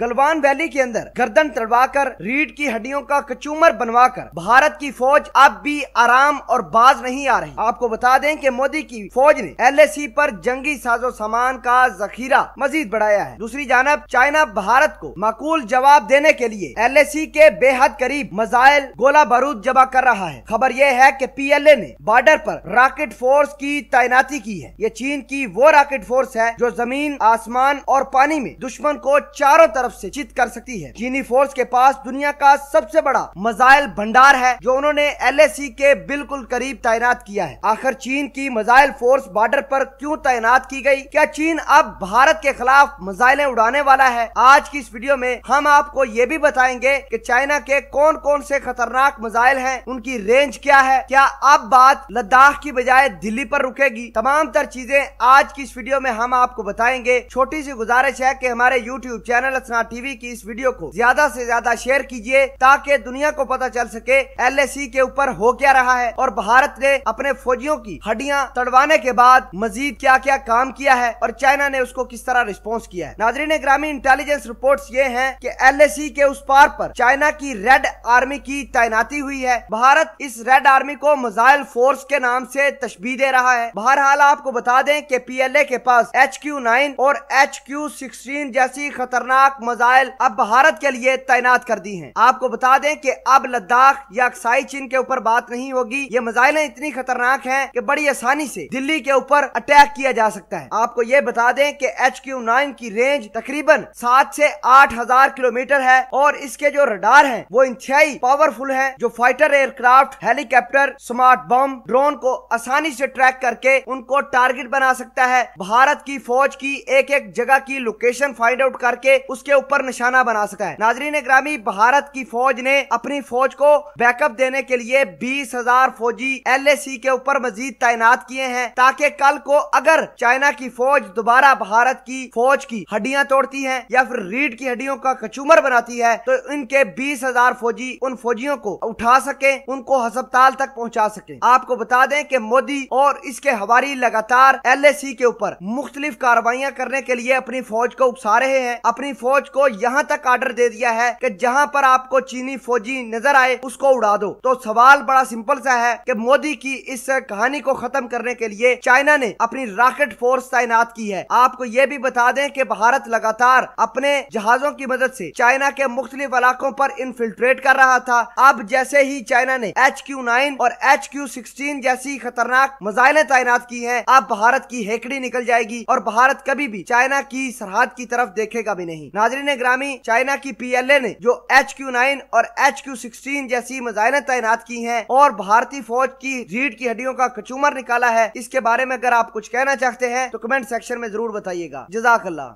Galwan valley के अंदर गर्दन तड़वाकर रीढ़ की हड्डियों का कचूमर बनवाकर भारत की फौज अब भी आराम और बाज नहीं आ रही आपको बता दें कि मोदी की फौज ने एलएसी पर जंगी साजो सामान का जखीरा मजीद बढ़ाया है दूसरी जानब चाइना भारत को माकूल जवाब देने के लिए सी के बेहद करीब मजाइल गोला बारूद जमा कर रहा है खबर यह है एल ए ने बॉर्डर पर रॉकेट फोर्स की तैनाती की है ये चीन की वो रॉकेट फोर्स है जो जमीन आसमान और पानी में दुश्मन को चारों तरफ तरफ से चित कर सकती है चीनी फोर्स के पास दुनिया का सबसे बड़ा मजाइल भंडार है जो उन्होंने एल के बिल्कुल करीब तैनात किया है आखिर चीन की मजाइल फोर्स बॉर्डर पर क्यों तैनात की गई क्या चीन अब भारत के खिलाफ मजाइलें उड़ाने वाला है आज की इस वीडियो में हम आपको ये भी बताएंगे कि चाइना के कौन कौन से खतरनाक मिजाइल हैं, उनकी रेंज क्या है क्या अब बात लद्दाख की बजाय दिल्ली पर रुकेगी तमाम तर चीजें आज की इस वीडियो में हम आपको बताएंगे छोटी सी गुजारिश है की हमारे यूट्यूब चैनल सपना टीवी की इस वीडियो को ज्यादा से ज्यादा शेयर कीजिए ताकि दुनिया को पता चल सके एल e के ऊपर हो क्या रहा है और भारत ने अपने फौजियों की हड्डियाँ तड़वाने के बाद मजीद क्या क्या काम किया है और चाइना ने उसको किस तरह रिस्पॉन्स किया है नाजरीन ग्रामीण इंटेलिजेंस रिपोर्ट ये है की एल के उस पार आरोप चाइना की रेड आर्मी की तैनाती हुई है भारत इस रेड आर्मी को मिजाइल फोर्स के नाम से तस्वीर दे रहा है बहरहाल आपको बता दें कि पीएलए के पास एच क्यू नाइन और एच क्यू सिक्सटीन जैसी खतरनाक मजाइल अब भारत के लिए तैनात कर दी है आपको बता दें की अब लद्दाख या अक्साई चीन के ऊपर बात नहीं होगी ये मिसाइलें इतनी खतरनाक है की बड़ी आसानी ऐसी दिल्ली के ऊपर अटैक किया जा सकता है आपको ये बता दें कि एच क्यू नाइन की रेंज तकरीबन सात से आठ हजार किलोमीटर है और इसके जो रडार हैं वो इंतहाई पावरफुल हैं जो fighter aircraft helicopter smart bomb drone को आसानी से ट्रैक करके उनको टारगेट बना सकता है भारत की फौज की एक एक जगह की लोकेशन फाइंड आउट करके उसके उसके ऊपर निशाना बना सका है नाजरीन ग्रामी भारत की फौज ने अपनी फौज को बैकअप देने के लिए बीस हजार फौजी एल के ऊपर मजीद तैनात किए हैं ताकि कल को अगर चाइना की फौज दोबारा भारत की फौज की हड्डियां तोड़ती है या फिर रीढ़ की हड्डियों का कचूमर बनाती है तो इनके बीस हजार फौजी उन फौजियों को उठा सके उनको अस्पताल तक पहुंचा सके आपको बता दें कि मोदी और इसके हवारी लगातार एल के ऊपर मुख्तलिफ कार्रवाइया करने के लिए अपनी फौज को उकसा रहे हैं अपनी फौज फौज को यहाँ तक आर्डर दे दिया है कि जहाँ पर आपको चीनी फौजी नजर आए उसको उड़ा दो तो सवाल बड़ा सिंपल सा है कि मोदी की इस कहानी को खत्म करने के लिए चाइना ने अपनी रॉकेट फोर्स तैनात की है आपको ये भी बता दें कि भारत लगातार अपने जहाजों की मदद से चाइना के मुख्तलिफ इलाकों पर इन्फिल्ट्रेट कर रहा था अब जैसे ही चाइना ने एच क्यू नाइन और एच क्यू सिक्सटीन जैसी खतरनाक मिसाइलें तैनात की है अब भारत की हेकड़ी निकल जाएगी और भारत कभी भी चाइना की सरहद की तरफ देखेगा भी नहीं ने ग्रामी चाइना की पी एल ए ने जो एच क्यू नाइन और एच क्यू सिक्सटीन जैसी मजाइना तैनात की है और भारतीय फौज की रीढ़ की हड्डियों का कचूमर निकाला है इसके बारे में अगर आप कुछ कहना चाहते हैं तो कमेंट सेक्शन में जरूर बताइएगा जजाकल्ला